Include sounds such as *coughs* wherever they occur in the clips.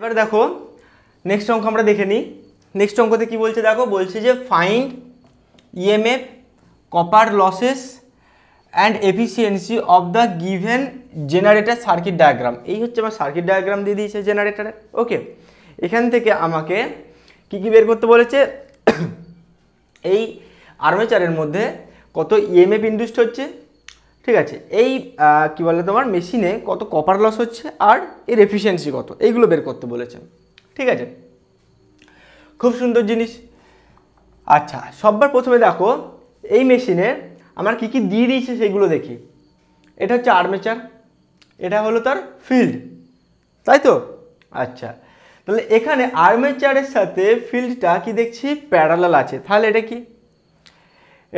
এবার দেখো নেক্সট অঙ্ক আমরা দেখে নিই নেক্সট অঙ্কতে কি বলছে দেখো বলছে যে find EMF copper losses and efficiency of the given generator circuit diagram এই হচ্ছে আমার সার্কিট ডায়াগ্রাম দিয়ে দিয়েছে জেনারেটারে ওকে এখান থেকে আমাকে কি কি বের করতে বলেছে *coughs* এই আর্মেচারের মধ্যে কত ইএমএফ e ইন্ডুসড হচ্ছে ঠিক আছে এই কি বলে তোমার মেশিনে কত কপার লস হচ্ছে আর এর এফিসিয়েন্সি কত এইগুলো বের করতে বলেছেন ঠিক আছে খুব সুন্দর জিনিস আচ্ছা সববার প্রথমে দেখো এই মেশিনে আমার কি কি দিয়ে দিয়েছে সেগুলো দেখি এটা হচ্ছে আর্মেচার এটা হলো তার ফিল্ড তাই তো আচ্ছা তাহলে এখানে আর্মেচারের সাথে ফিল্ডটা কি দেখছি প্যারালাল আছে তাহলে এটা কি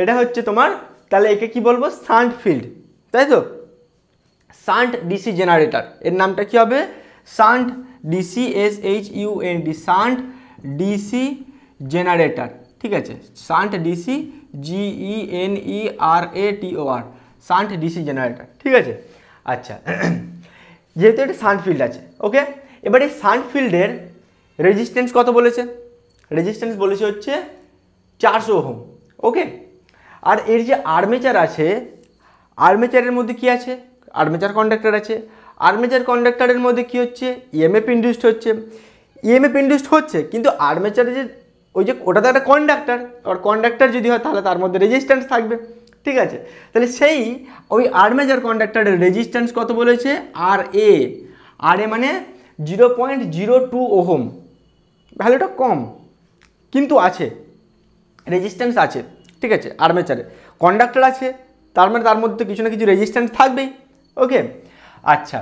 এটা হচ্ছে তোমার তাহলে একে কি বলবো সান্ট ফিল্ড তাই তো সান্ট ডিসি জেনারেটর এর নামটা কি হবে shunt DC S H U N D shunt DC generator ঠিক আছে shunt DC G E N E R A T O R shunt DC generator ঠিক আছে আচ্ছা *clears throat* যেহেতু এটা সান্ট ফিল্ড আছে ওকে এবার এই সান্ট ফিল্ডের রেজিস্ট্যান্স কত বলেছে রেজিস্ট্যান্স বলেছে হচ্ছে চারশো হোম ওকে আর এর যে আর্মেচার আছে আর্মেচারের মধ্যে কি আছে আর্মেচার কন্ডাক্টার আছে আর্মেচার কন্ডাক্টারের মধ্যে কি হচ্ছে ইএমএফ ইন্ডিউসড হচ্ছে ইএমএফ ইন্ডিউসড হচ্ছে কিন্তু আর্মেচার যে ওই যে ওটা তো একটা কন্ডাক্টার আর কন্ডাক্টার যদি হয় তাহলে তার মধ্যে রেজিস্ট্যান্স থাকবে ঠিক আছে তাহলে সেই ওই আর্মেচার কন্ডাক্টারের রেজিস্ট্যান্স কত বলেছে আর এ আর এ মানে zero point zero two ohm ভ্যালুটা কম কিন্তু আছে রেজিস্ট্যান্স আছে ঠিক আছে আর্মেচারে কন্ডাক্টর আছে তার মানে তার মধ্যে কিছু না কিছু রেজিস্ট্যান্স থাকবেই ওকে আচ্ছা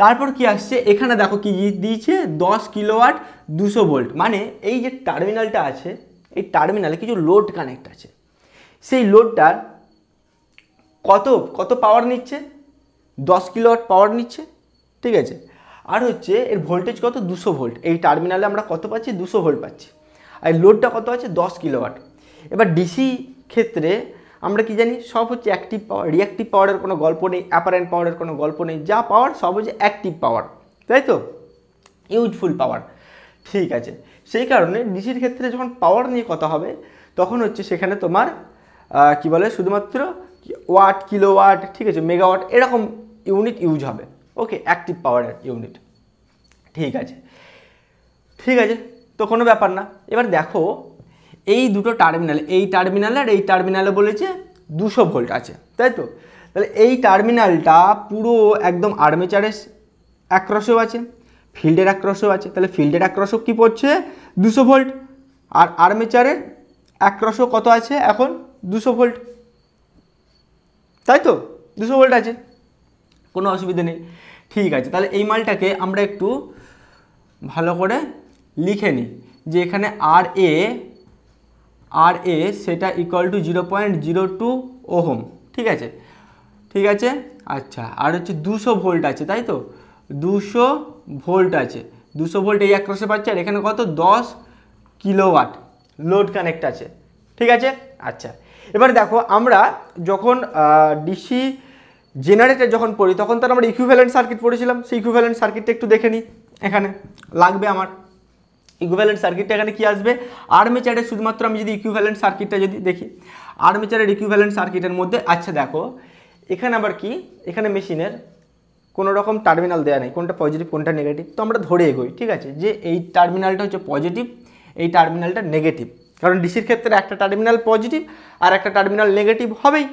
তারপর কি আসছে এখানে দেখো কি দিয়েছে দশ কিলোওয়াট দুশো ভোল্ট মানে এই যে টার্মিনালটা আছে এই টার্মিনালে কিছু লোড কানেক্ট আছে সেই লোডটার কত কত পাওয়ার নিচ্ছে দশ কিলোওয়াট পাওয়ার নিচ্ছে ঠিক আছে আর হচ্ছে এর ভোল্টেজ কত দুশো ভোল্ট এই টার্মিনালে আমরা কত পাচ্ছি দুশো ভোল্ট পাচ্ছি আর লোডটা কত আছে দশ কিলোওয়াট এবার ডিসি ক্ষেত্রে আমরা কি জানি সব হচ্ছে অ্যাক্টিভ পাওয়ার রিয়াক্টিভ পাওয়ারের কোনো গল্প নেই অ্যাপারেন্ট পাওয়ারের কোনো গল্প নেই যা পাওয়ার সব হচ্ছে অ্যাক্টিভ পাওয়ার তাই তো ইউজফুল পাওয়ার ঠিক আছে সেই কারণে ডিসির ক্ষেত্রে যখন পাওয়ার নিয়ে কথা হবে তখন হচ্ছে সেখানে তোমার কি বলে শুধুমাত্র ওয়াট কিলো ওয়াট ঠিক আছে মেগাওয়াট এরকম ইউনিট ইউজ হবে ওকে অ্যাক্টিভ পাওয়ারের ইউনিট ঠিক আছে ঠিক আছে তো কোনো ব্যাপার না এবার দেখো এই দুটো টার্মিনাল এই টার্মিনাল আর এই টার্মিনালে বলেছে দুশো ভোল্ট আছে তাই তো তাহলে এই টার্মিনালটা পুরো একদম আর্মেচারের অ্যাক্রসেও আছে ফিল্ডের অ্যাক্রসেও আছে তাহলে ফিল্ডের অ্যাক্রসও কী পড়ছে দুশো ভোল্ট আর আর্মেচারের অ্যাক্রসও কত আছে এখন দুশো ভোল্ট তাই তো দুশো ভোল্ট আছে কোনো অসুবিধা নেই ঠিক আছে তাহলে এই মালটাকে আমরা একটু ভালো করে লিখে নিই যে এখানে আর এ আর এ সেটা equal to zero point zero two ohm ঠিক আছে ঠিক আছে আচ্ছা আর হচ্ছে দুশো ভোল্ট আছে তাই তো দুশো ভোল্ট আছে দুশো ভোল্ট এই আক্রোশে পাচ্ছে আর এখানে কত দশ কিলোওয়াট লোড কানেক্ট আছে ঠিক আছে আচ্ছা এবার দেখো আমরা যখন ডিসি জেনারেটার যখন পড়ি তখন তার আমরা ইকুইভ্যালেন্ট সার্কিট পড়েছিলাম সেই ইকুইভ্যালেন্ট সার্কিটটা একটু দেখে নিই এখানে লাগবে আমার ইকুইভ্যালেন্ট সার্কিটটা এখানে কি আসবে আর্মেচারের শুধুমাত্র আমি যদি ইকুইভ্যালেন্ট সার্কিটটা যদি দেখি আর্মেচারের ইকুইভ্যালেন্ট সার্কিটের মধ্যে আচ্ছা দেখো এখানে আবার কি এখানে মেশিনের কোনো রকম টার্মিনাল দেওয়া নেই কোনটা পজিটিভ কোনটা নেগেটিভ তো আমরা ধরে এগোই ঠিক আছে যে এই টার্মিনালটা হচ্ছে পজিটিভ এই টার্মিনালটা নেগেটিভ কারণ ডিসির ক্ষেত্রে একটা টার্মিনাল পজিটিভ আর একটা টার্মিনাল নেগেটিভ হবেই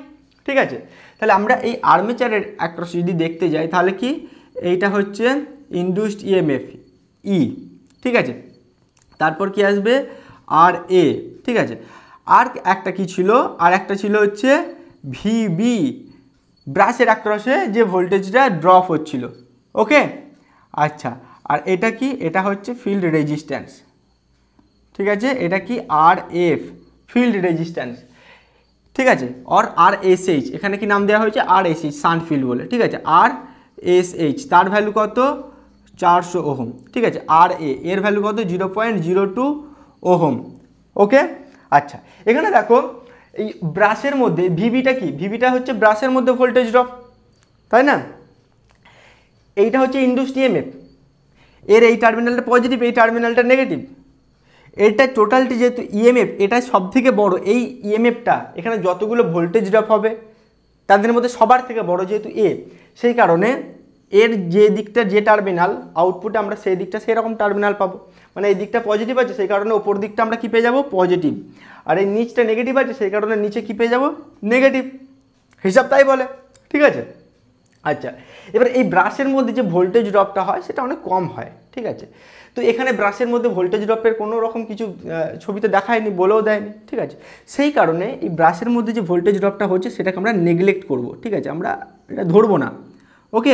ঠিক আছে তাহলে আমরা এই আর্মেচারের অ্যাক্রস যদি দেখতে যাই তাহলে কি এইটা হচ্ছে ইন্ডুসড ইএমএফ ই ঠিক আছে তারপর কি আসবে আর এ ঠিক আছে আর একটা কি ছিল আর একটা ছিল হচ্ছে ভিবি ব্রাশের আক্রসে যে ভোল্টেজটা ড্রপ হচ্ছিল ওকে আচ্ছা আর এটা কি এটা হচ্ছে ফিল্ড রেজিস্ট্যান্স ঠিক আছে এটা কি আর এফ ফিল্ড রেজিস্ট্যান্স ঠিক আছে আর আর এস এইচ এখানে কি নাম দেওয়া হয়েছে আর এস এইচ সানফিল্ড বলে ঠিক আছে আর এস এইচ তার ভ্যালু কত চারশো ওহম ঠিক আছে আর এ এর ভ্যালু কত zero point zero two ohm okay আচ্ছা এখানে দেখো এই ব্রাশের মধ্যে ভিভিটা কি ভিভিটা হচ্ছে ব্রাশের মধ্যে ভোল্টেজ ড্রপ তাই না এইটা হচ্ছে ইন্ডুসড ইএমএফ এর এই টার্মিনালটা পজিটিভ এই টার্মিনালটা নেগেটিভ এটা টোটালটি যেহেতু ইএমএফ এটা থেকে বড় এই ইএমএফটা এখানে যতগুলো ভোল্টেজ ড্রপ হবে তাদের মধ্যে সবার থেকে বড় যেহেতু এ সেই কারণে এর যে দিকটা যে টার্মিনাল আউটপুটে আমরা সেই দিকটা সেরকম টার্মিনাল পাবো মানে এই দিকটা পজিটিভ আছে সেই কারণে ওপর দিকটা আমরা কী পেয়ে যাবো পজিটিভ আর এই নিচটা নেগেটিভ আছে সেই কারণে নিচে কী পেয়ে যাবো নেগেটিভ হিসাব তাই বলে ঠিক আছে আচ্ছা এবার এই ব্রাশের মধ্যে যে ভোল্টেজ ড্রপটা হয় সেটা অনেক কম হয় ঠিক আছে তো এখানে ব্রাশের মধ্যে ভোল্টেজ ড্রপের কোনো রকম কিছু ছবিতে দেখায়নি বলেও দেয়নি ঠিক আছে সেই কারণে এই ব্রাশের মধ্যে যে ভোল্টেজ ড্রপটা হচ্ছে সেটাকে আমরা নেগলেক্ট করব ঠিক আছে আমরা এটা ধরবো না ওকে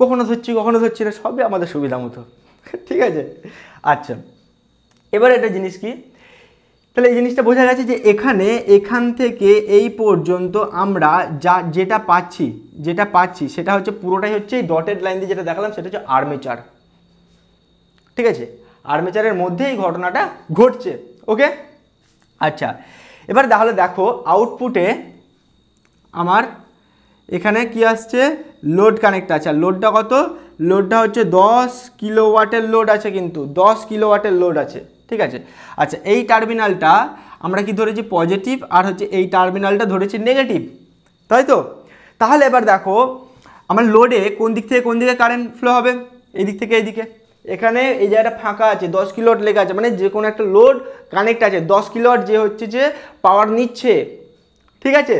কখনো ধরছি কখনো ধরছি না সবই আমাদের সুবিধা মতো ঠিক আছে আচ্ছা এবার একটা জিনিস কি তাহলে এই জিনিসটা বোঝা গেছে যে এখানে এখান থেকে এই পর্যন্ত আমরা যা যেটা পাচ্ছি যেটা পাচ্ছি সেটা হচ্ছে পুরোটাই হচ্ছে এই ডটেড লাইন দিয়ে যেটা দেখালাম সেটা হচ্ছে আর্মেচার ঠিক আছে আর্মেচারের মধ্যে এই ঘটনাটা ঘটছে ওকে আচ্ছা এবার তাহলে দেখো আউটপুটে আমার এখানে কি আসছে লোড কানেক্ট আছে আর লোডটা কত লোডটা হচ্ছে দশ কিলোওয়াটের লোড আছে কিন্তু দশ কিলোওয়াটের লোড আছে ঠিক আছে আচ্ছা এই টার্মিনালটা আমরা কি ধরেছি পজিটিভ আর হচ্ছে এই টার্মিনালটা ধরেছি নেগেটিভ তাই তো তাহলে এবার দেখো আমার লোডে কোন দিক থেকে কোন দিকে কারেন্ট ফ্লো হবে এদিক থেকে এদিকে এখানে এই জায়গাটা ফাঁকা আছে দশ কিলোওয়াট লেখা আছে মানে যে কোনো একটা লোড কানেক্ট আছে দশ কিলোওয়াট যে হচ্ছে যে পাওয়ার নিচ্ছে ঠিক আছে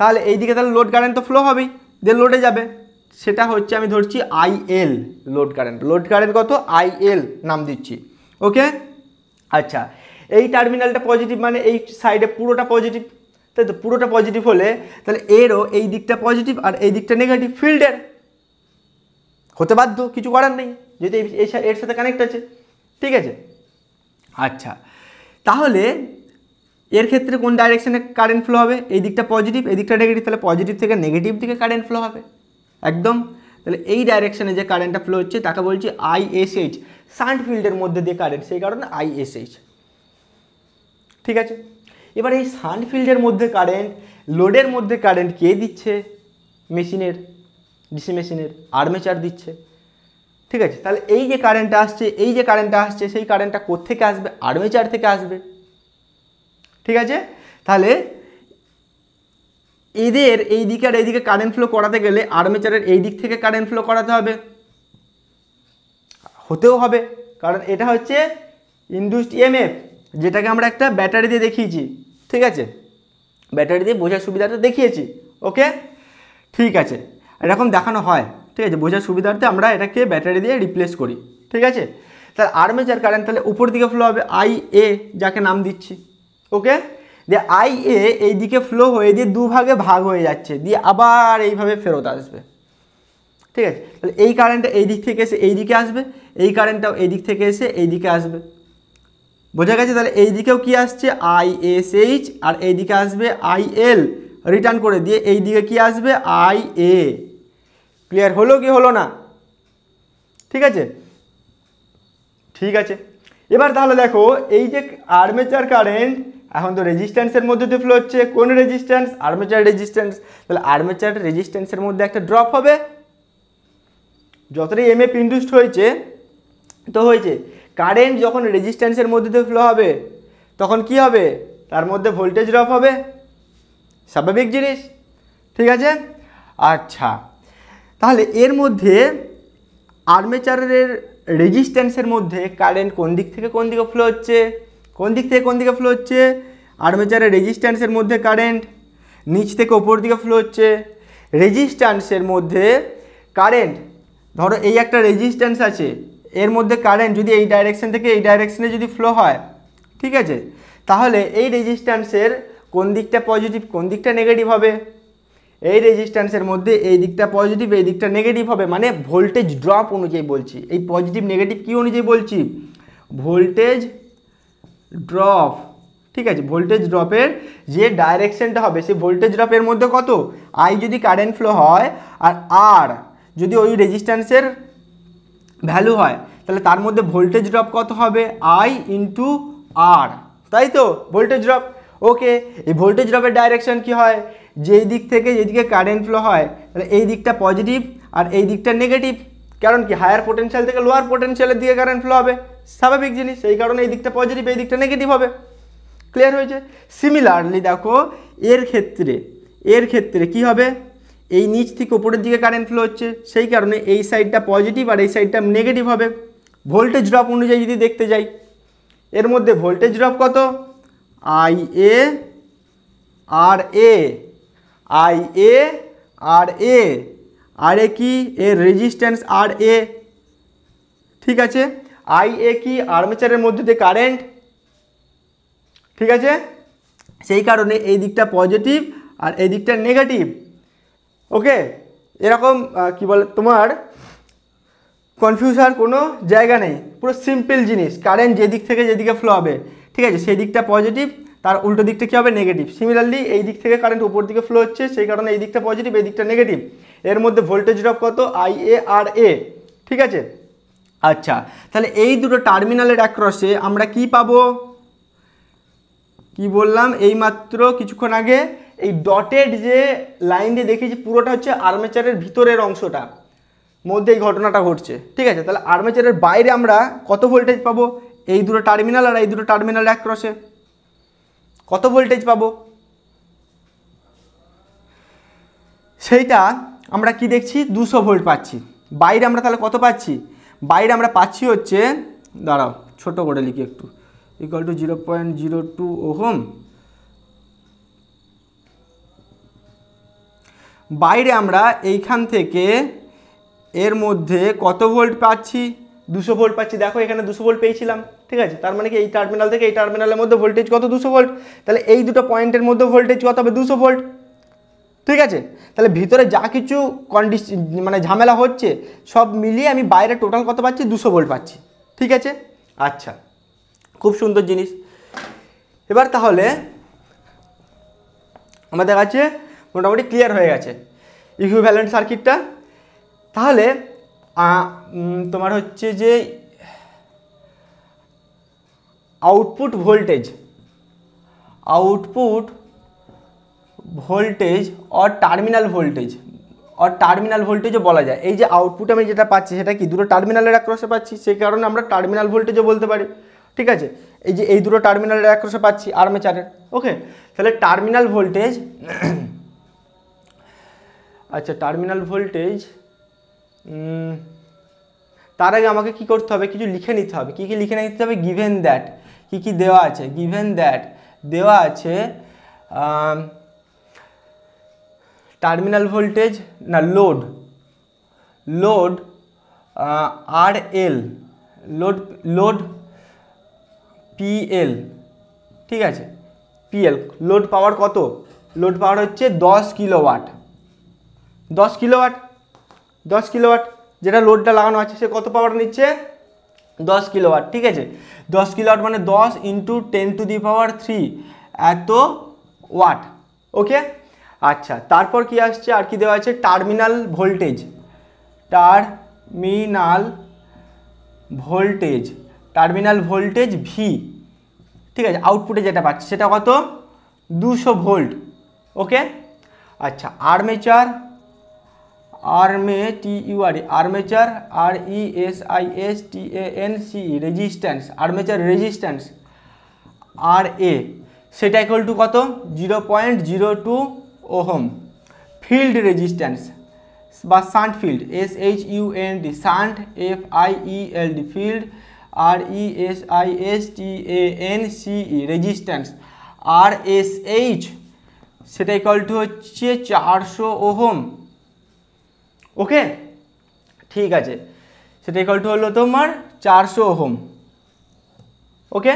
তাহলে এই দিকে তাহলে লোড কারেন্ট তো ফ্লো হবেই দেন লোডে যাবে সেটা হচ্ছে আমি ধরছি IL load current load current কত আইএল নাম দিচ্ছি ওকে আচ্ছা এই টার্মিনালটা পজিটিভ মানে এই সাইডে পুরোটা পজিটিভ তাই তো পুরোটা পজিটিভ হলে তাহলে এরও এই দিকটা পজিটিভ আর এই দিকটা নেগেটিভ ফিল্ডের হতে বাধ্য কিছু করার নেই যদি এর সাথে কানেক্ট আছে ঠিক আছে আচ্ছা তাহলে এর ক্ষেত্রে কোন ডাইরেকশানে কারেন্ট ফ্লো হবে এই দিকটা পজিটিভ এই দিকটা নেগেটিভ তাহলে পজিটিভ থেকে নেগেটিভ দিকে কারেন্ট ফ্লো হবে একদম তাহলে এই ডাইরেকশানে যে কারেন্টটা ফ্লো হচ্ছে তাকে বলছি আইএসএইচ সান্ট ফিল্ডের মধ্যে দিয়ে কারেন্ট সেই কারণে আইএসএইচ ঠিক আছে এবার এই সান্ট ফিল্ডের মধ্যে কারেন্ট লোডের মধ্যে কারেন্ট কে দিচ্ছে মেশিনের ডিসি মেশিনের আর্মেচার দিচ্ছে ঠিক আছে তাহলে এই যে কারেন্টটা আসছে এই যে কারেন্টটা আসছে সেই কারেন্টটা কোত্থেকে আসবে আর্মেচার থেকে আসবে ঠিক আছে তাহলে এদের এই দিকে আর এইদিকে কারেন্ট ফ্লো করাতে গেলে আর্মেচারের এই দিক থেকে কারেন্ট ফ্লো করাতে হবে হতেও হবে কারণ এটা হচ্ছে ইন্ডুসড ইএমএফ e যেটাকে আমরা একটা ব্যাটারি দিয়ে দেখিয়েছি ঠিক আছে ব্যাটারি দিয়ে বোঝার সুবিধাটা দেখিয়েছি ওকে ঠিক আছে এরকম দেখানো হয় ঠিক আছে বোঝার সুবিধার্থে আমরা এটাকে ব্যাটারি দিয়ে রিপ্লেস করি ঠিক আছে তার আর্মেচার কারেন্ট তাহলে উপর দিকে ফ্লো হবে আই এ যাকে নাম দিচ্ছি ওকে দিয়ে আই এ এইদিকে ফ্লো হয়ে দিয়ে দুভাগে ভাগ হয়ে যাচ্ছে দিয়ে আবার এইভাবে ফেরত আসবে ঠিক আছে তাহলে এই কারেন্টটা এই দিক থেকে এসে এই দিকে আসবে এই কারেন্টটাও এই দিক থেকে এসে এই দিকে আসবে বোঝা গেছে তাহলে এই দিকেও কি আসছে আই এস এইচ আর এই দিকে আসবে আই এল রিটার্ন করে দিয়ে এই দিকে কি আসবে আই এ ক্লিয়ার হলো কি হলো না ঠিক আছে ঠিক আছে এবার তাহলে দেখো এই যে আর্মেচার কারেন্ট এখন তো রেজিস্ট্যান্সের মধ্যে দিয়ে ফ্লো হচ্ছে কোন রেজিস্ট্যান্স আর্মেচার রেজিস্ট্যান্স তাহলে আর্মেচার রেজিস্ট্যান্সের মধ্যে একটা ড্রপ হবে যতটাই এম এফ ইন্ডুস্ট হয়েছে তো হয়েছে কারেন্ট যখন রেজিস্ট্যান্সের মধ্যে দিয়ে ফ্লো হবে তখন কি হবে তার মধ্যে ভোল্টেজ ড্রপ হবে স্বাভাবিক জিনিস ঠিক আছে আচ্ছা তাহলে এর মধ্যে আর্মেচারের রেজিস্ট্যান্সের মধ্যে কারেন্ট কোন দিক থেকে কোন দিকে ফ্লো হচ্ছে কোন দিক থেকে কোন দিকে ফ্লো হচ্ছে আর্মেচারের রেজিস্ট্যান্সের মধ্যে কারেন্ট নিচ থেকে ওপর দিকে ফ্লো হচ্ছে রেজিস্ট্যান্সের মধ্যে কারেন্ট ধরো এই একটা রেজিস্ট্যান্স আছে এর মধ্যে কারেন্ট যদি এই ডাইরেকশন থেকে এই ডাইরেকশানে যদি ফ্লো হয় ঠিক আছে তাহলে এই রেজিস্ট্যান্সের কোন দিকটা পজিটিভ কোন দিকটা নেগেটিভ হবে এই রেজিস্ট্যান্সের মধ্যে এই দিকটা পজিটিভ এই দিকটা নেগেটিভ হবে মানে ভোল্টেজ ড্রপ অনুযায়ী বলছি এই পজিটিভ নেগেটিভ কী অনুযায়ী বলছি ভোল্টেজ ড্রপ ঠিক আছে ভোল্টেজ ড্রপের যে ডাইরেকশনটা হবে সেই ভোল্টেজ ড্রপের মধ্যে কত আই যদি কারেন্ট ফ্লো হয় আর আর যদি ওই রেজিস্ট্যান্সের ভ্যালু হয় তাহলে তার মধ্যে ভোল্টেজ ড্রপ কত হবে আই ইন্টু আর তাই তো ভোল্টেজ ড্রপ ওকে এই ভোল্টেজ ড্রপের ডাইরেকশান কি হয় যেই দিক থেকে যেদিকে কারেন্ট ফ্লো হয় তাহলে এই দিকটা পজিটিভ আর এই দিকটা নেগেটিভ কারণ কি হায়ার পোটেনশিয়াল থেকে লোয়ার পোটেনশিয়ালের দিকে কারেন্ট ফ্লো হবে স্বাভাবিক জিনিস এই কারণে এই দিকটা পজিটিভ এই দিকটা নেগেটিভ হবে ক্লিয়ার হয়েছে সিমিলারলি দেখো এর ক্ষেত্রে এর ক্ষেত্রে কি হবে এই নিচ থেকে ওপরের দিকে কারেন্ট ফ্লো হচ্ছে সেই কারণে এই সাইডটা পজিটিভ আর এই সাইডটা নেগেটিভ হবে ভোল্টেজ ড্রপ অনুযায়ী যদি দেখতে যাই এর মধ্যে ভোল্টেজ ড্রপ কত I A R A I A R A R A কি এর রেজিস্ট্যান্স আর এ ঠিক আছে আই এ কি আর্মেচারের মধ্যে দিয়ে কারেন্ট ঠিক আছে সেই কারণে এই দিকটা পজিটিভ আর এই দিকটা নেগেটিভ ওকে এরকম কি বলে তোমার কনফিউজ কোনো জায়গা নেই পুরো সিম্পল জিনিস কারেন্ট যেদিক থেকে যেদিকে ফ্লো হবে ঠিক আছে সেই দিকটা পজিটিভ তার উল্টো দিকটা কী হবে নেগেটিভ সিমিলারলি এই দিক থেকে কারেন্ট উপর দিকে ফ্লো হচ্ছে সেই কারণে এই দিকটা পজিটিভ এই দিকটা নেগেটিভ এর মধ্যে ভোল্টেজ ড্রপ কত আই এ আর এ ঠিক আছে আচ্ছা তাহলে এই দুটো টার্মিনালের অ্যাক্রসে আমরা কি পাবো কি বললাম এই মাত্র কিছুক্ষণ আগে এই ডটেড যে লাইন দিয়ে দেখেছি পুরোটা হচ্ছে আর্মেচারের ভিতরের অংশটা মধ্যে এই ঘটনাটা ঘটছে ঠিক আছে তাহলে আর্মেচারের বাইরে আমরা কত ভোল্টেজ পাবো এই দুটো টার্মিনাল আর এই দুটো টার্মিনাল অ্যাক্রসে কত ভোল্টেজ পাবো সেইটা আমরা কি দেখছি দুশো ভোল্ট পাচ্ছি বাইরে আমরা তাহলে কত পাচ্ছি বাইরে আমরা পাচ্ছি হচ্ছে দাঁড়াও ছোট করে লিখি একটু equal to zero point zero two ohm বাইরে আমরা এইখান থেকে এর মধ্যে কত ভোল্ট পাচ্ছি দুশো ভোল্ট পাচ্ছি দেখো এখানে দুশো ভোল্ট পেয়েছিলাম ঠিক আছে তার মানে কি এই টার্মিনাল থেকে এই টার্মিনালের মধ্যে ভোল্টেজ কত দুশো ভোল্ট তাহলে এই দুটো পয়েন্টের মধ্যে ভোল্টেজ কত হবে দুশো ভোল্ট ঠিক আছে তাহলে ভিতরে যা কিছু কন্ডিশন মানে ঝামেলা হচ্ছে সব মিলিয়ে আমি বাইরে টোটাল কত পাচ্ছি দুশো ভোল্ট পাচ্ছি ঠিক আছে আচ্ছা খুব সুন্দর জিনিস এবার তাহলে আমাদের কাছে মোটামুটি ক্লিয়ার হয়ে গেছে ভ্যালেন্ট সার্কিটটা তাহলে তোমার হচ্ছে যে output voltage output voltage or terminal voltage or terminal ভোল্টেজও বলা যায় এই যে আউটপুট আমি যেটা পাচ্ছি সেটা কি দুটো টার্মিনালের আক্রোশে পাচ্ছি সেই কারণে আমরা টার্মিনাল ভোল্টেজও বলতে পারি ঠিক আছে এই যে এই দুটো টার্মিনালের আক্রোশে পাচ্ছি আর্মেচারের ওকে তাহলে টার্মিনাল ভোল্টেজ *coughs* আচ্ছা টার্মিনাল ভোল্টেজ তার আগে আমাকে কি করতে হবে কিছু লিখে নিতে হবে কি কি লিখে নিতে হবে গিভেন দ্যাট কি কি দেওয়া আছে গিভেন দ্যাট দেওয়া আছে টার্মিনাল ভোল্টেজ না load load R L load load PL ঠিক আছে পিএল লোড পাওয়ার কত লোড পাওয়ার হচ্ছে দশ কিলোওয়াট দশ কিলোওয়াট দশ কিলোওয়াট যেটা লোডটা লাগানো আছে সে কত পাওয়ার নিচ্ছে দশ কিলোওয়াট ঠিক আছে দশ কিলোওয়াট মানে দশ into ten to the power three এত ওয়াট ওকে আচ্ছা তারপর কি আসছে আর কি দেওয়া আছে terminal voltage terminal voltage terminal voltage V ঠিক আছে আউটপুটে যেটা পাচ্ছে সেটা কত দুশো ভোল্ট ওকে আচ্ছা armature R M T U R armature R E S I S T A N C resistance armature resistance R A সেটা ইকুয়াল টু কত zero point zero two ohm field resistance বা shunt field S H U N D shunt F I E L D field R E S I S T A N C E resistance R S H সেটা equal to হচ্ছে চারশো ohm ওকে ঠিক আছে সেটা equal two হলো তোমার চারশো ohm ওকে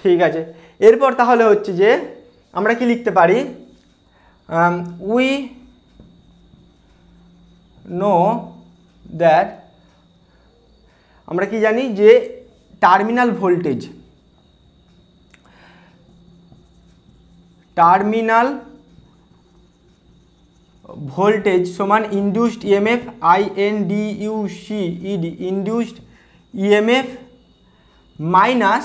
ঠিক আছে এরপর তাহলে হচ্ছে যে আমরা কি লিখতে পারি um, we know that আমরা কি জানি যে টার্মিনাল ভোল্টেজ টার্মিনাল ভোল্টেজ সমান induced EMF I N D U C E D induced EMF minus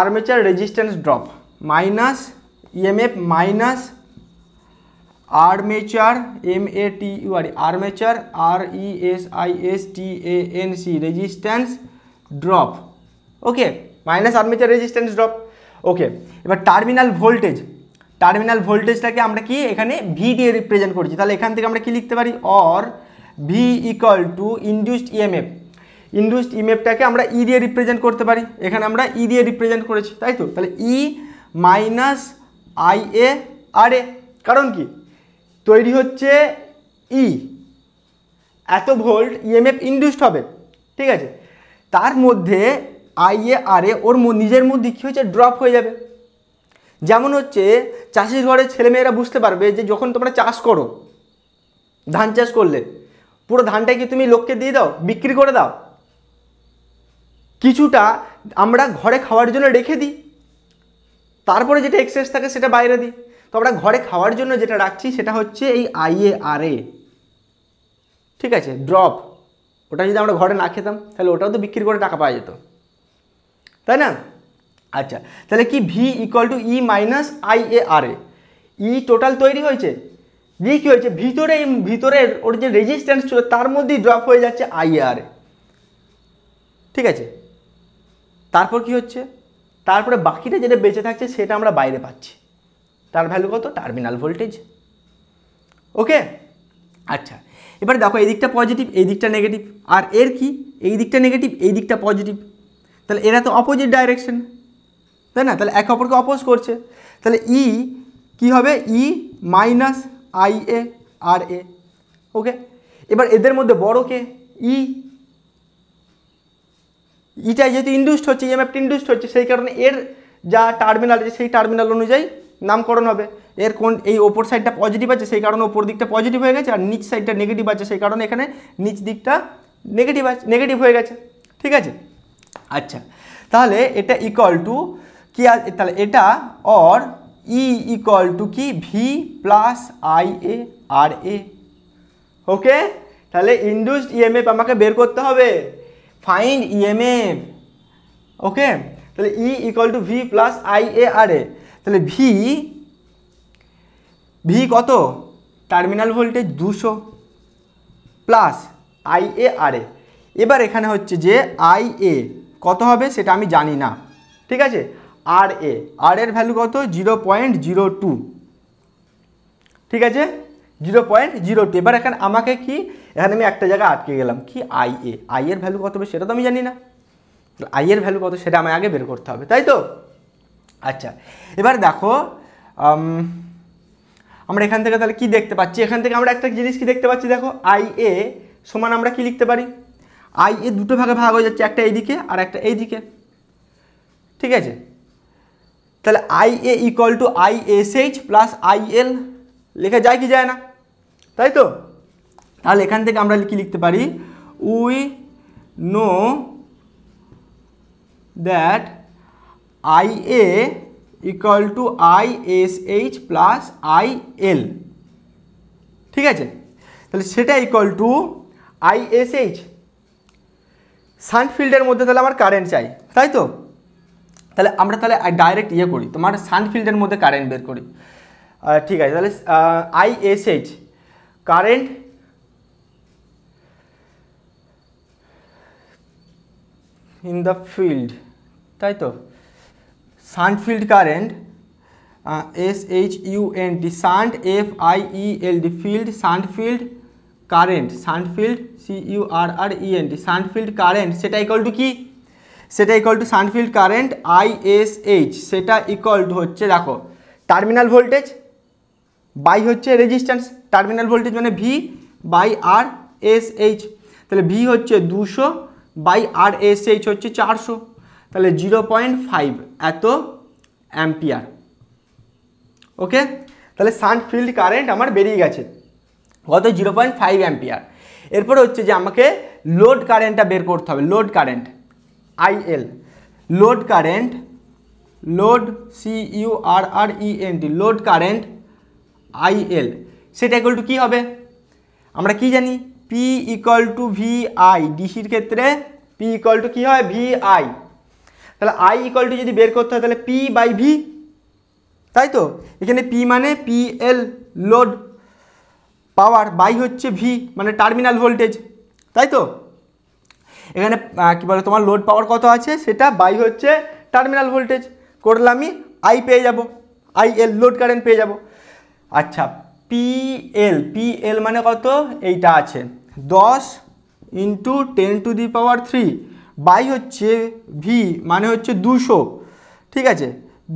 armature resistance drop minus EMF minus armature M A T U R armature R E S I S T A N C resistance drop okay minus armature resistance drop okay এবার terminal voltage terminal ভোল্টেজটাকে আমরা কি এখানে V দিয়ে represent করছি তাহলে এখান থেকে আমরা কি লিখতে পারি or V equal to induced EMF induced ইএমএফটাকে আমরা ই দিয়ে রিপ্রেজেন্ট করতে পারি এখানে আমরা ই দিয়ে রিপ্রেজেন্ট করেছি তাই তো তাহলে ই মাইনাস আই এ আর এ কারণ কি তৈরি হচ্ছে ই এত ভোল্ট ইএমএফ e ইন্ডিউসড হবে ঠিক আছে তার মধ্যে আই এ আর এ ওর নিজের মধ্যে কী হয়েছে ড্রপ হয়ে যাবে যেমন হচ্ছে চাষির ঘরের ছেলেমেয়েরা বুঝতে পারবে যে যখন তোমরা চাষ করো ধান চাষ করলে পুরো ধানটা কি তুমি লোককে দিয়ে দাও বিক্রি করে দাও কিছুটা আমরা ঘরে খাওয়ার জন্য রেখে দিই তারপরে যেটা এক্সেস থাকে সেটা বাইরে দিই তো আমরা ঘরে খাওয়ার জন্য যেটা রাখছি সেটা হচ্ছে এই আইএ আর এ ঠিক আছে ড্রপ ওটা যদি আমরা ঘরে না খেতাম তাহলে ওটাও তো বিক্রি করে টাকা পাওয়া যেত তাই না আচ্ছা তাহলে কি V equal to E minus I A R A E total তৈরি হয়েছে ভি e কী হয়েছে ভিতরে ভিতরের ওর যে রেজিস্ট্যান্স ছিল তার মধ্যেই ড্রপ হয়ে যাচ্ছে আই আর ঠিক আছে তারপর কি হচ্ছে তারপরে বাকিটা যেটা বেঁচে থাকছে সেটা আমরা বাইরে পাচ্ছি তার ভ্যালু কত টার্মিনাল ভোল্টেজ ওকে আচ্ছা এবার দেখো এই দিকটা পজিটিভ এই দিকটা নেগেটিভ আর এর কি এই দিকটা নেগেটিভ এই দিকটা পজিটিভ তাহলে এরা তো অপোজিট ডাইরেকশন তাই না তাহলে একে অপরকে অপোজ করছে তাহলে ই e কি হবে ই minus I A R A ওকে এবার এদের মধ্যে বড় কে ই e ইটা যেহেতু ইন্ডুসড হচ্ছে ইএমএফটি ইন্ডুসড হচ্ছে সেই কারণে এর যা টার্মিনাল আছে সেই টার্মিনাল অনুযায়ী নামকরণ হবে এর কোন এই ওপর সাইডটা পজিটিভ আছে সেই কারণে ওপর দিকটা পজিটিভ হয়ে গেছে আর নিচ সাইডটা নেগেটিভ আছে সেই কারণে এখানে নিচ দিকটা নেগেটিভ আছে নেগেটিভ হয়ে গেছে ঠিক আছে আচ্ছা তাহলে এটা ইকুয়াল টু কি তাহলে এটা অর ই ইকুয়াল টু কি V plus I A R A okay তাহলে ইন্ডুসড ইএমএফ আমাকে বের করতে হবে ফাইন ইএমএফ ওকে তাহলে E equal to V plus I A R A তাহলে ভি ভি কত টার্মিনাল ভোল্টেজ দুশো plus I A R A এবার এখানে হচ্ছে যে আই এ কত হবে সেটা আমি জানি না ঠিক আছে আর এ আর এর ভ্যালু কত জিরো পয়েন্ট জিরো টু ঠিক আছে জিরো পয়েন্ট জিরো টু এবার এখানে আমাকে কি এখানে আমি একটা জায়গায় আটকে গেলাম কি আই এ আই এর ভ্যালু কত হবে সেটা তো আমি জানি না আই এর ভ্যালু কত সেটা আমায় আগে বের করতে হবে তাই তো আচ্ছা এবার দেখো আমরা এখান থেকে তাহলে কি দেখতে পাচ্ছি এখান থেকে আমরা একটা জিনিস কি দেখতে পাচ্ছি দেখো আই এ সমান আমরা কি লিখতে পারি আই এ দুটো ভাগে ভাগ হয়ে যাচ্ছে একটা এইদিকে আর একটা এইদিকে ঠিক আছে তাহলে I A equal to I S H plus I L লেখা যায় কি যায় না তাই তো তাহলে এখান থেকে আমরা কি লিখতে পারি we know that I A equal to I S H plus I L ঠিক আছে তাহলে সেটা equal to I S H সানফিল্ডের মধ্যে তাহলে আমার কারেন্ট চাই তাই তো তাহলে আমরা তাহলে ডাইরেক্ট ইয়ে করি তোমার সানফিল্ডের মধ্যে কারেন্ট বের করি ঠিক আছে তাহলে I S H current in the field তাই তো shunt field current S H U N D shunt F I E L D field shunt field current shunt field C U R R E N D shunt field current সেটা equal to কি সেটা equal to shunt field current I S H সেটা equal to হচ্ছে দেখো terminal voltage by হচ্ছে resistance terminal voltage মানে V by R S H তাহলে V হচ্ছে দুশো বাই আর এস এইচ হচ্ছে চারশো তাহলে জিরো পয়েন্ট ফাইভ এত অ্যাম্পিয়ার ওকে তাহলে সান ফিল্ড কারেন্ট আমার বেরিয়ে গেছে গত জিরো পয়েন্ট ফাইভ অ্যাম্পিয়ার এরপরে হচ্ছে যে আমাকে লোড কারেন্টটা বের করতে হবে load current I L load current load C U R R E N T load current I L সেটা একটু কী হবে আমরা কি জানি P equal to V I ডিসির ক্ষেত্রে পি ইকল টু কী হয় ভি আই তাহলে আই ইকল টু যদি বের করতে হয় তাহলে পি বাই ভি তাই তো এখানে পি মানে P L load power by হচ্ছে ভি মানে টার্মিনাল ভোল্টেজ তাই তো এখানে কী বলে তোমার লোড পাওয়ার কত আছে সেটা বাই হচ্ছে টার্মিনাল ভোল্টেজ করলে আমি আই পেয়ে যাব আই এল লোড কারেন্ট পেয়ে যাব আচ্ছা পিএল পিএল মানে কত এইটা আছে দশ into ten to the power three by হচ্ছে ভি মানে হচ্ছে দুশো ঠিক আছে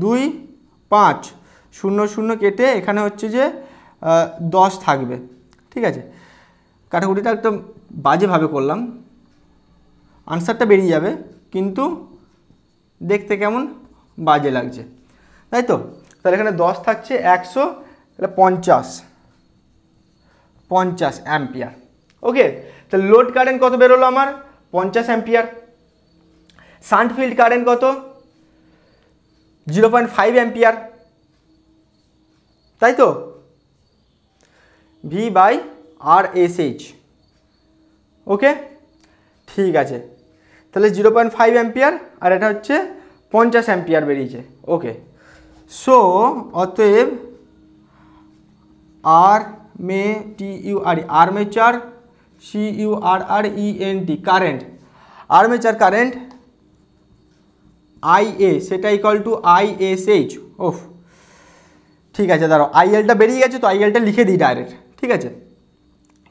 দুই পাঁচ শূন্য শূন্য কেটে এখানে হচ্ছে যে দশ থাকবে ঠিক আছে কাটাকুটিটা একদম বাজেভাবে করলাম আনসারটা বেরিয়ে যাবে কিন্তু দেখতে কেমন বাজে লাগছে তাই তো তাহলে এখানে দশ থাকছে একশো তাহলে পঞ্চাশ পঞ্চাশ অ্যাম্পিয়ার ওকে তাহলে লোড কারেন্ট কত বেরোলো আমার পঞ্চাশ অ্যাম্পিয়ার সান্ট ফিল্ড কারেন্ট কত জিরো পয়েন্ট ফাইভ অ্যাম্পিয়ার তাই তো V by R S H okay ঠিক আছে তাহলে জিরো পয়েন্ট ফাইভ অ্যাম্পিয়ার আর এটা হচ্ছে পঞ্চাশ অ্যাম্পিয়ার বেরিয়েছে ওকে সো অতএব R M T U R armature C U R R E N T current armature current I A সেটা equal to I S H ওফ ঠিক আছে দাঁড়াও আইএলটা বেরিয়ে গেছে তো আইএলটা লিখে দিই ডাইরেক্ট ঠিক আছে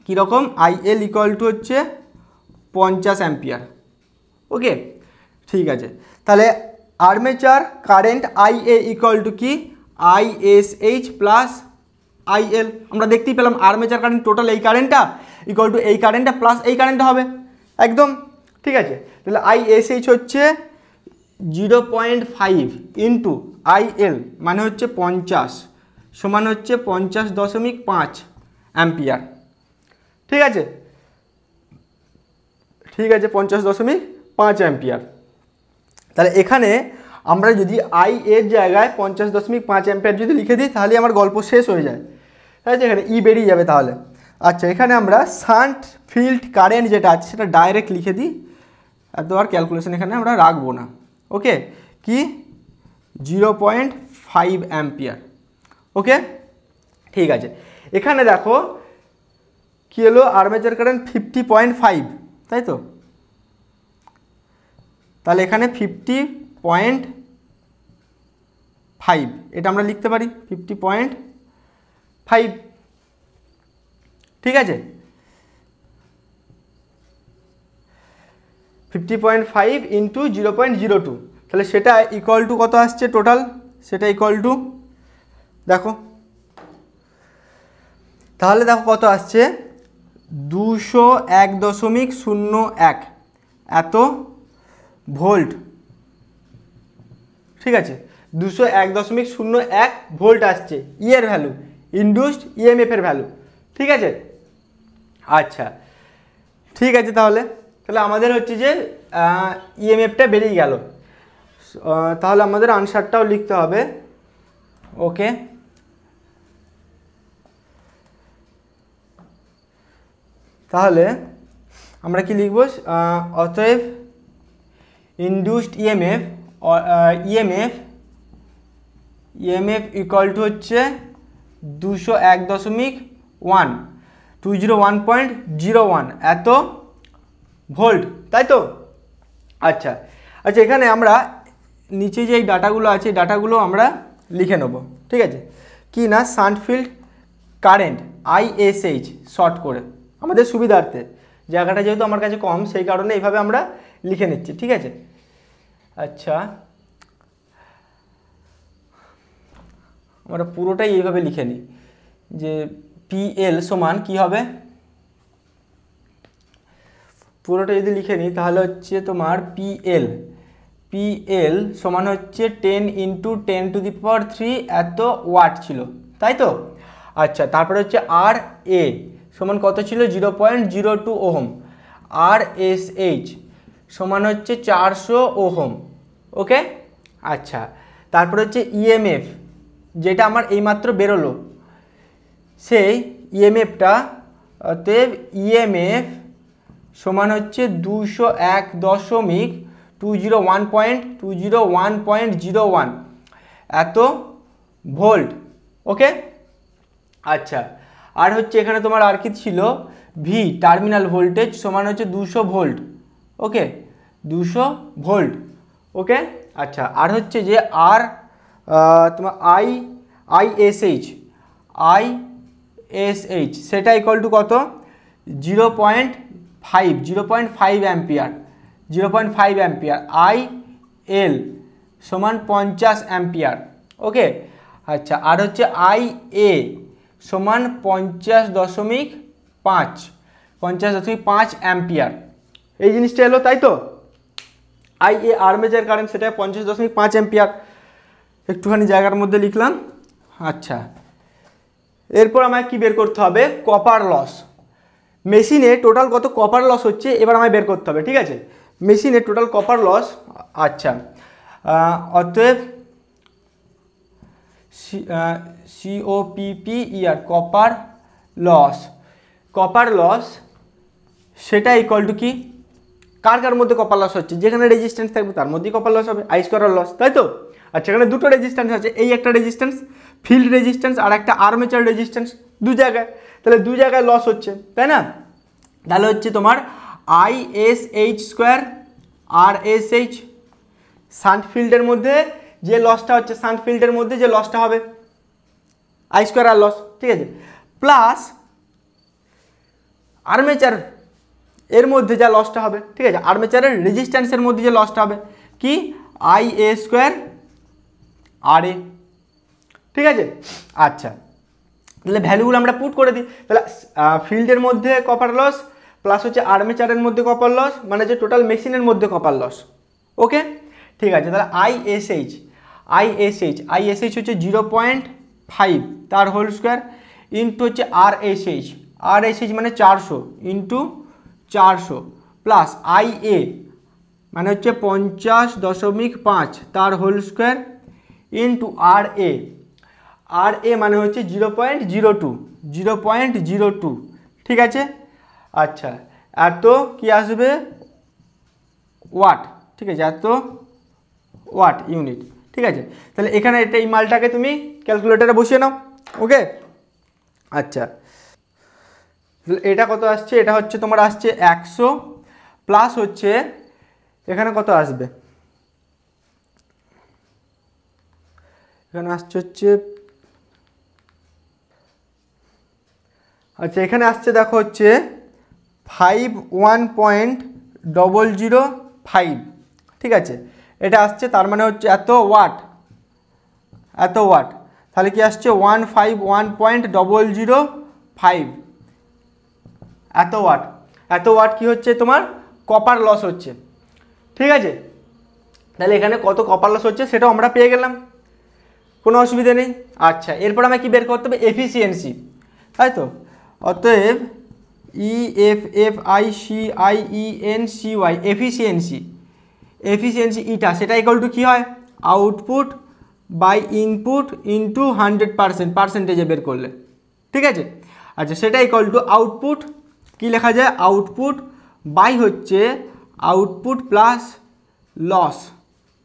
কীরকম আইএল ইকুয়াল টু হচ্ছে পঞ্চাশ অ্যাম্পিয়ার ওকে ঠিক আছে তাহলে armature current I A equal to কি I S H plus I L আমরা দেখতেই পেলাম আর্মেচার কারেন্ট টোটাল এই কারেন্টটা ইকুয়াল টু এই কারেন্টটা প্লাস এই কারেন্টটা হবে একদম ঠিক আছে তাহলে আইএসএইচ হচ্ছে zero point five into I L মানে হচ্ছে পঞ্চাশ সমান হচ্ছে পঞ্চাশ দশমিক পাঁচ অ্যাম্পিয়ার ঠিক আছে ঠিক আছে পঞ্চাশ দশমিক পাঁচ অ্যাম্পিয়ার তাহলে এখানে আমরা যদি আই এর জায়গায় পঞ্চাশ দশমিক পাঁচ অ্যাম্পিয়ার যদি লিখে দিই তাহলে আমার গল্প শেষ হয়ে যায় ঠিক আছে এখানে ই e বেরিয়ে যাবে তাহলে আচ্ছা এখানে আমরা সান্ট ফিল্ড কারেন্ট যেটা আছে সেটা ডাইরেক্ট লিখে দিই এত আর ক্যালকুলেশন এখানে আমরা রাখবো না ওকে কি zero point five ampere okay ঠিক আছে এখানে দেখো কী হলো armature current fifty point five তাই তো তাহলে এখানে ফিফটি পয়েন্ট ফাইভ এটা আমরা লিখতে পারি ফিফটি পয়েন্ট ফাইভ ঠিক আছে fifty point five into zero point zero two তাহলে সেটা ইকুয়াল টু কত আসছে টোটাল সেটা ইকুয়াল টু দেখো তাহলে দেখো কত আসছে দুশো এক দশমিক শূন্য এক এত ভোল্ট ঠিক আছে দুশো এক দশমিক শূন্য এক ভোল্ট আসছে ইয়ের ভ্যালু ইন্ডুসড ইএমএফের ভ্যালু ঠিক আছে আচ্ছা ঠিক আছে তাহলে তাহলে আমাদের হচ্ছে যে ইএমএফটা e বেরিয়ে গেল তাহলে আমাদের আনসারটাও লিখতে হবে ওকে তাহলে আমরা কি লিখব অতএব induced EMF e EMF EMF equal to হচ্ছে দুশো এক দশমিক one two zero one point zero one এত ভোল্ট তাই তো আচ্ছা আচ্ছা এখানে আমরা নিচে যে এই ডাটাগুলো আছে ডাটাগুলো আমরা লিখে নেব ঠিক আছে কি না সানফিল্ড কারেন্ট আইএসএইচ শর্ট করে আমাদের সুবিধার্থে জায়গাটা যেহেতু আমার কাছে কম সেই কারণে এইভাবে আমরা লিখে নিচ্ছি ঠিক আছে আচ্ছা আমরা পুরোটাই এইভাবে লিখে নিই যে পিএল সমান কি হবে পুরোটা যদি লিখে নিই তাহলে হচ্ছে তোমার পিএল পিএল সমান হচ্ছে ten into ten to the power three এত ওয়াট ছিল তাই তো আচ্ছা তারপরে হচ্ছে আর এ সমান কত ছিল zero point zero two ohm R S H সমান হচ্ছে চারশো ওহম ওকে আচ্ছা তারপরে হচ্ছে ইএমএফ e যেটা আমার এইমাত্র বেরোলো সেই ইএমএফটা e অতএব ইএমএফ e সমান হচ্ছে দুশো এক দশমিক two zero one point two zero one point zero one এত ভোল্ট ওকে আচ্ছা আর হচ্ছে এখানে তোমার আর কি ছিল ভি টার্মিনাল ভোল্টেজ সমান হচ্ছে দুশো ভোল্ট ওকে দুশো ভোল্ট ওকে আচ্ছা আর হচ্ছে যে আর তোমার I I S H I S H সেটা ইকুয়াল টু কত zero point five zero point five ampere zero point five ampere I L সমান পঞ্চাশ অ্যাম্পিয়ার ওকে আচ্ছা আর হচ্ছে আই এ সমান পঞ্চাশ দশমিক পাঁচ পঞ্চাশ দশমিক পাঁচ অ্যাম্পিয়ার এই জিনিসটা এলো তাই তো আই এ আর্মেজার কারেন্ট সেটা পঞ্চাশ দশমিক পাঁচ অ্যাম্পিয়ার একটুখানি জায়গার মধ্যে লিখলাম আচ্ছা এরপর আমায় কি বের করতে হবে কপার লস মেশিনে টোটাল কত কপার লস হচ্ছে এবার আমায় বের করতে হবে ঠিক আছে মেশিনে টোটাল কপার লস আচ্ছা অতএব C O P P E R copper loss copper loss সেটা ইকুয়াল টু কি কার কার মধ্যে কপাল লস হচ্ছে যেখানে রেজিস্ট্যান্স থাকবে তার মধ্যেই কপাল লস হবে আই স্কোয়ার লস তাই তো আচ্ছা এখানে দুটো রেজিস্ট্যান্স আছে এই একটা রেজিস্ট্যান্স ফিল্ড রেজিস্ট্যান্স আর একটা আর্মেচার রেজিস্ট্যান্স দু জায়গায় তাহলে দু জায়গায় লস হচ্ছে তাই না তাহলে হচ্ছে তোমার I S H square R S H shunt ফিল্ডের মধ্যে যে লসটা হচ্ছে সান্ট ফিল্ডের মধ্যে যে লসটা হবে আই স্কোয়ার আর লস ঠিক আছে প্লাস আর্মেচার এর মধ্যে যা লসটা হবে ঠিক আছে আর্মেচারের রেজিস্ট্যান্সের মধ্যে যে লসটা হবে কি I A square R A ঠিক আছে আচ্ছা তাহলে ভ্যালুগুলো আমরা পুট করে দিই তাহলে ফিল্ডের মধ্যে কপার লস প্লাস হচ্ছে আর্মেচারের মধ্যে কপার লস মানে যে টোটাল মেশিনের মধ্যে কপার লস ওকে ঠিক আছে তাহলে আইএসএইচ আইএসএইচ আইএসএইচ হচ্ছে জিরো পয়েন্ট ফাইভ তার হোল স্কোয়ার ইন্টু হচ্ছে R S H R S H মানে চারশো ইন্টু চারশো প্লাস আই এ মানে হচ্ছে পঞ্চাশ দশমিক পাঁচ তার whole square into R A R A মানে হচ্ছে zero point zero two zero point zero two ঠিক আছে আচ্ছা এত কি আসবে ওয়াট ঠিক আছে এত ওয়াট ইউনিট ঠিক আছে তাহলে এখানে এটা এই মালটাকে তুমি ক্যালকুলেটারে বসিয়ে নাও ওকে আচ্ছা এটা কত আসছে এটা হচ্ছে তোমার আসছে একশো প্লাস হচ্ছে এখানে কত আসবে এখানে আসছে হচ্ছে আচ্ছা এখানে আসছে দেখো হচ্ছে five one point double zero five ঠিক আছে এটা আসছে তার মানে হচ্ছে এত ওয়াট এত ওয়াট তাহলে কি আসছে one five one point double zero five এত ওয়াট এত ওয়াট কি হচ্ছে তোমার কপার লস হচ্ছে ঠিক আছে তাহলে এখানে কত কপার লস হচ্ছে সেটাও আমরা পেয়ে গেলাম কোনো অসুবিধা নেই আচ্ছা এরপর আমায় কি বের করতে হবে এফিসিয়েন্সি তাই তো অতএব E F F I C I E N C Y efficiency efficiency eta সেটা ইকাল টু কী হয় output by input into hundred percent পার্সেন্টেজে বের করলে ঠিক আছে আচ্ছা সেটা ইকাল টু আউটপুট কি লেখা যায় আউটপুট বাই হচ্ছে আউটপুট প্লাস লস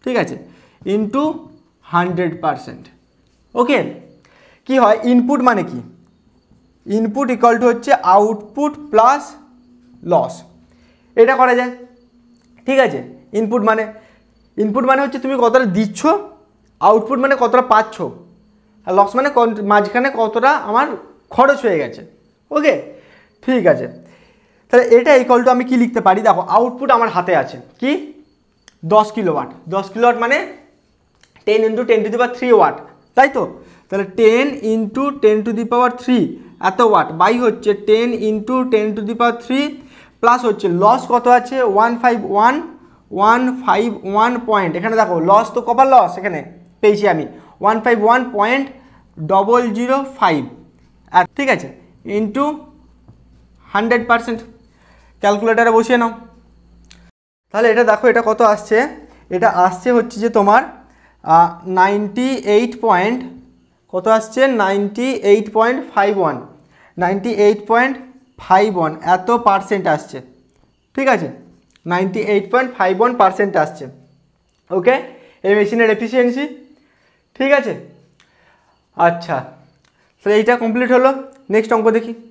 ঠিক আছে ইনটু হান্ড্রেড পারসেন্ট ওকে কী হয় ইনপুট মানে কি ইনপুট ইকুয়াল টু হচ্ছে আউটপুট প্লাস লস এটা করা যায় ঠিক আছে ইনপুট মানে ইনপুট মানে হচ্ছে তুমি কতটা দিচ্ছ আউটপুট মানে কতটা পাচ্ছ আর লস মানে মাঝখানে কতটা আমার খরচ হয়ে গেছে ওকে ঠিক আছে তাহলে এটা ইকল টু আমি কি লিখতে পারি দেখো আউটপুট আমার হাতে আছে কি দশ কিলোওয়াট দশ কিলোওয়াট মানে ten into ten to the power three watt তাই তো তাহলে ten into ten to the power three এত ওয়াট বাই হচ্ছে ten into ten to the power three plus হচ্ছে লস কত আছে one five one one five one point এখানে দেখো লস তো কবার লস এখানে পেয়েছি আমি one five one point double zero five ঠিক আছে ইন্টু হান্ড্রেড পারসেন্ট ক্যালকুলেটারে বসিয়ে নাও তাহলে এটা দেখো এটা কত আসছে এটা আসছে হচ্ছে যে তোমার নাইনটি এইট পয়েন্ট কত আসছে ninety eight point five one eight point five one এত পার্সেন্ট আসছে ঠিক আছে ninety eight point five one percent আসছে ওকে এই মেশিনের এফিসিয়েন্সি ঠিক আছে আচ্ছা তাহলে এইটা কমপ্লিট হলো নেক্সট অঙ্ক দেখি